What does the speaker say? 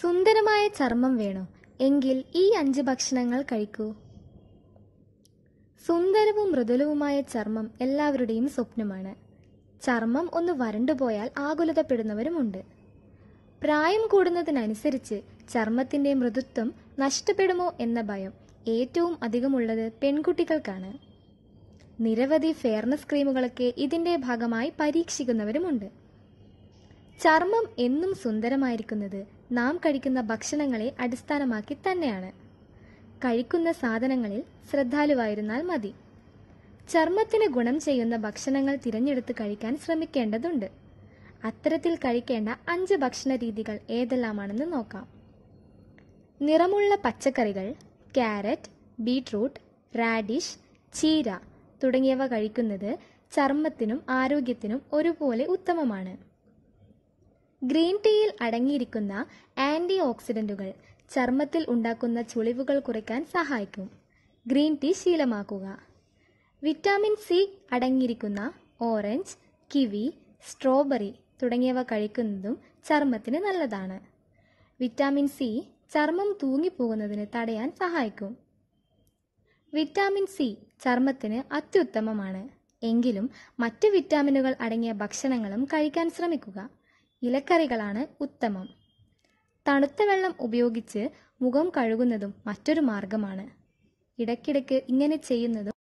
സുന്ദരമായ ചർമ്മം വേണോ എങ്കിൽ ഈ അഞ്ച് ഭക്ഷണങ്ങൾ കഴിക്കൂ സുന്ദരവും മൃദുലവുമായ ചർമ്മം എല്ലാവരുടെയും സ്വപ്നമാണ് ചർമ്മം ഒന്ന് വരണ്ടുപോയാൽ ആകുലതപ്പെടുന്നവരുമുണ്ട് പ്രായം കൂടുന്നതിനനുസരിച്ച് ചർമ്മത്തിന്റെ മൃദുത്വം നഷ്ടപ്പെടുമോ എന്ന ഭയം ഏറ്റവും അധികമുള്ളത് പെൺകുട്ടികൾക്കാണ് നിരവധി ഫെയർനെസ് ക്രീമുകളൊക്കെ ഇതിന്റെ ഭാഗമായി പരീക്ഷിക്കുന്നവരുമുണ്ട് ചർമ്മം എന്നും സുന്ദരമായിരിക്കുന്നത് നാം കഴിക്കുന്ന ഭക്ഷണങ്ങളെ അടിസ്ഥാനമാക്കി തന്നെയാണ് കഴിക്കുന്ന സാധനങ്ങളിൽ ശ്രദ്ധാലുവായിരുന്നാൽ മതി ചർമ്മത്തിന് ഗുണം ചെയ്യുന്ന ഭക്ഷണങ്ങൾ തിരഞ്ഞെടുത്ത് കഴിക്കാൻ ശ്രമിക്കേണ്ടതുണ്ട് അത്തരത്തിൽ കഴിക്കേണ്ട അഞ്ച് ഭക്ഷണ രീതികൾ ഏതെല്ലാമാണെന്ന് നോക്കാം നിറമുള്ള പച്ചക്കറികൾ ക്യാരറ്റ് ബീട്രൂട്ട് റാഡിഷ് ചീര തുടങ്ങിയവ കഴിക്കുന്നത് ചർമ്മത്തിനും ആരോഗ്യത്തിനും ഒരുപോലെ ഉത്തമമാണ് ഗ്രീൻ ടീയിൽ അടങ്ങിയിരിക്കുന്ന ആൻറ്റി ഓക്സിഡൻറ്റുകൾ ചർമ്മത്തിൽ ഉണ്ടാക്കുന്ന ചുളിവുകൾ കുറയ്ക്കാൻ സഹായിക്കും ഗ്രീൻ ടീ ശീലമാക്കുക വിറ്റാമിൻ സി അടങ്ങിയിരിക്കുന്ന ഓറഞ്ച് കിവി സ്ട്രോബെറി തുടങ്ങിയവ കഴിക്കുന്നതും ചർമ്മത്തിന് നല്ലതാണ് വിറ്റാമിൻ സി ചർമ്മം തൂങ്ങിപ്പോകുന്നതിന് തടയാൻ സഹായിക്കും വിറ്റാമിൻ സി ചർമ്മത്തിന് അത്യുത്തമമാണ് എങ്കിലും മറ്റ് വിറ്റാമിനുകൾ അടങ്ങിയ ഭക്ഷണങ്ങളും കഴിക്കാൻ ശ്രമിക്കുക ഇലക്കറികളാണ് ഉത്തമം തണുത്ത വെള്ളം ഉപയോഗിച്ച് മുഖം കഴുകുന്നതും മറ്റൊരു മാർഗമാണ് ഇടയ്ക്കിടയ്ക്ക് ഇങ്ങനെ ചെയ്യുന്നതും